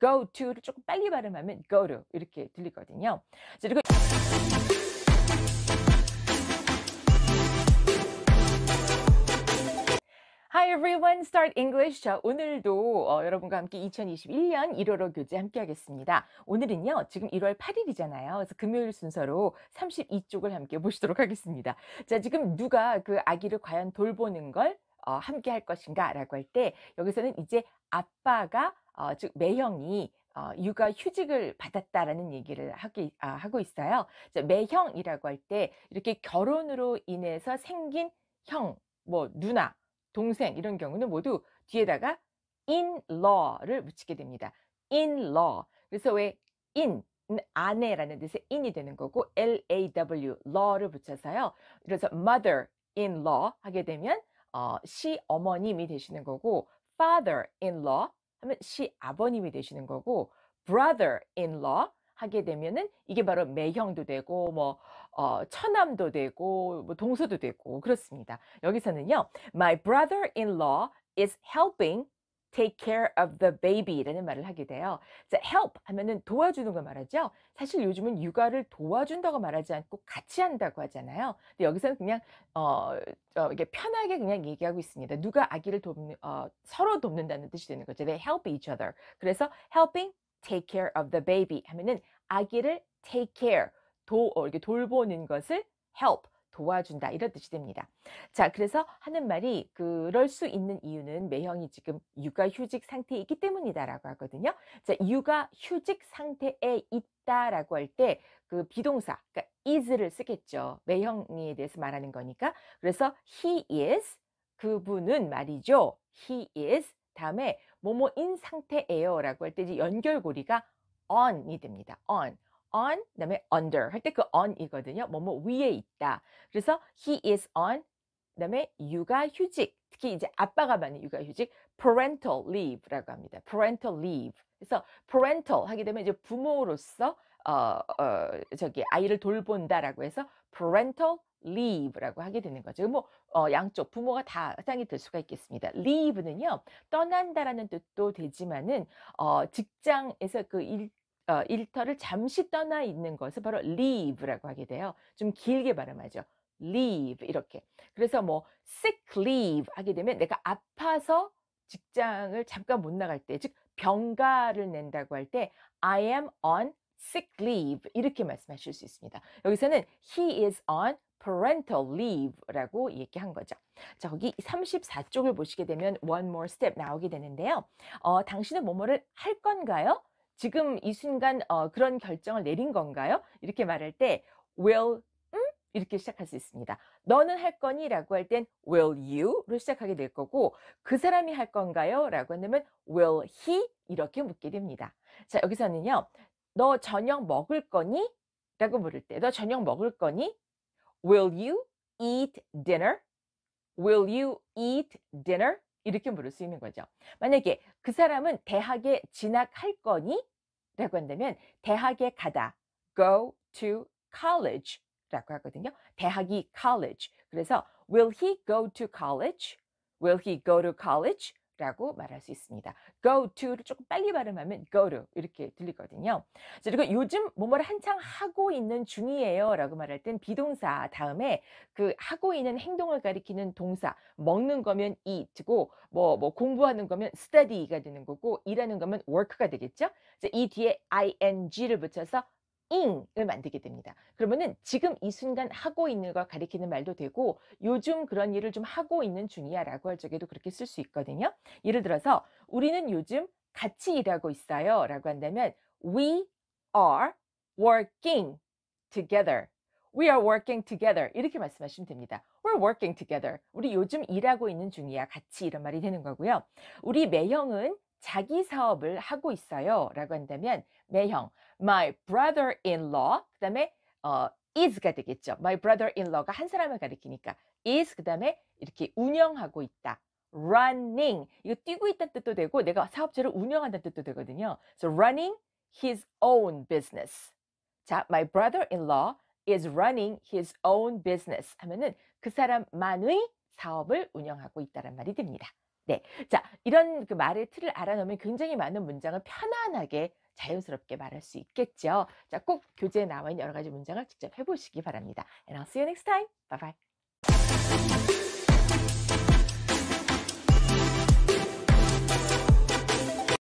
go to를 조금 빨리 발음하면 go to 이렇게 들리거든요. 그리고 Hi everyone, Start English. 자, 오늘도 어, 여러분과 함께 2021년 1월호 교재 함께 하겠습니다. 오늘은요, 지금 1월 8일이잖아요. 그래서 금요일 순서로 32쪽을 함께 보시도록 하겠습니다. 자, 지금 누가 그 아기를 과연 돌보는 걸 어, 함께 할 것인가 라고 할 때, 여기서는 이제 아빠가 어, 즉 매형이 어, 육아 휴직을 받았다라는 얘기를 하기, 아, 하고 있어요. 매형이라고 할 때 이렇게 결혼으로 인해서 생긴 형, 뭐 누나, 동생 이런 경우는 모두 뒤에다가 in law를 붙이게 됩니다. in law. 그래서 왜 in 아내라는 뜻의 in이 되는 거고 law law를 붙여서요. 그래서 mother in law 하게 되면 어, 시 어머님이 되시는 거고 father in law 하면 시 아버님이 되시는 거고 brother-in-law 하게 되면은 이게 바로 매형도 되고 뭐 어, 처남도 되고 뭐 동서도 되고 그렇습니다. 여기서는요, my brother-in-law is helping take care of the baby라는 말을 하게 돼요. 자, help 하면은 도와주는 걸 말하죠. 사실 요즘은 육아를 도와준다고 말하지 않고 같이 한다고 하잖아요. 근데 여기서는 그냥 어, 어 이게 편하게 그냥 얘기하고 있습니다. 누가 아기를 돕는 어, 서로 돕는다는 뜻이 되는 거죠. They help each other. 그래서 helping take care of the baby 하면은 아기를 take care 도 어, 이렇게 돌보는 것을 help 도와준다 이런 뜻이 됩니다. 자, 그래서 하는 말이 그럴 수 있는 이유는 매형이 지금 육아휴직 상태에 있기 때문이다라고 하거든요. 자, 육아휴직 상태에 있다라고 할 때 그 비동사, 그러니까 is를 쓰겠죠. 매형에 대해서 말하는 거니까. 그래서 he is 그분은 말이죠. he is 다음에 뭐뭐인 상태예요라고 할때 이제 연결고리가 on이 됩니다. on on 그다음에 under 할 때 그 on이거든요. 뭐 뭐 위에 있다. 그래서 he is on 그다음에 육아휴직 특히 이제 아빠가 받는 육아휴직 parental leave라고 합니다. parental leave. 그래서 parental 하게 되면 이제 부모로서 어, 어 저기 아이를 돌본다라고 해서 parental leave라고 하게 되는 거죠. 뭐 어, 양쪽 부모가 다 해당이 될 수가 있겠습니다. leave는요 떠난다라는 뜻도 되지만은 어, 직장에서 그 일, 어, 일터를 잠시 떠나 있는 것을 바로 leave라고 하게 돼요. 좀 길게 발음하죠. leave 이렇게. 그래서 뭐 sick leave 하게 되면 내가 아파서 직장을 잠깐 못 나갈 때, 즉 병가를 낸다고 할 때 I am on sick leave 이렇게 말씀하실 수 있습니다. 여기서는 he is on parental leave라고 얘기한 거죠. 자, 거기 34쪽을 보시게 되면 one more step 나오게 되는데요. 어, 당신은 뭐뭐를 할 건가요? 지금 이 순간 어, 그런 결정을 내린 건가요? 이렇게 말할 때 will 음? 이렇게 시작할 수 있습니다. 너는 할 거니? 라고 할 땐 will you로 시작하게 될 거고 그 사람이 할 건가요? 라고 한다면 will he? 이렇게 묻게 됩니다. 자 여기서는요. 너 저녁 먹을 거니? 라고 물을 때 너 저녁 먹을 거니? will you eat dinner? will you eat dinner? 이렇게 물을 수 있는 거죠. 만약에 그 사람은 대학에 진학할 거니? 라고 한다면 대학에 가다 go to college 라고 하거든요. 대학이 college. 그래서 will he go to college? will he go to college? 라고 말할 수 있습니다. go to를 조금 빨리 발음하면 go to 이렇게 들리거든요. 그리고 요즘 뭐뭐를 한창 하고 있는 중이에요 라고 말할 땐 비동사 다음에 그 하고 있는 행동을 가리키는 동사 먹는 거면 eat고 뭐, 뭐 공부하는 거면 study가 되는 거고 일하는 거면 work가 되겠죠. 이 뒤에 ing를 붙여서 잉을 만들게 됩니다. 그러면은 지금 이 순간 하고 있는 걸 가리키는 말도 되고 요즘 그런 일을 좀 하고 있는 중이야라고 할 적에도 그렇게 쓸 수 있거든요. 예를 들어서 우리는 요즘 같이 일하고 있어요라고 한다면 we are working together. We are working together. 이렇게 말씀하시면 됩니다. We're working together. 우리 요즘 일하고 있는 중이야. 같이 이런 말이 되는 거고요. 우리 매형은 자기 사업을 하고 있어요 라고 한다면 매형 my brother-in-law 그 다음에 어, is가 되겠죠 my brother-in-law가 한 사람을 가리키니까 is 그 다음에 이렇게 운영하고 있다 running 이거 뛰고 있다는 뜻도 되고 내가 사업체를 운영한다는 뜻도 되거든요 so running his own business 자 my brother-in-law is running his own business 하면은 그 사람만의 사업을 운영하고 있다는 말이 됩니다. 네. 자, 이런 그 말의 틀을 알아놓으면 굉장히 많은 문장을 편안하게 자연스럽게 말할 수 있겠죠. 자, 꼭 교재에 나와 있는 여러 가지 문장을 직접 해보시기 바랍니다. And I'll see you next time. Bye bye.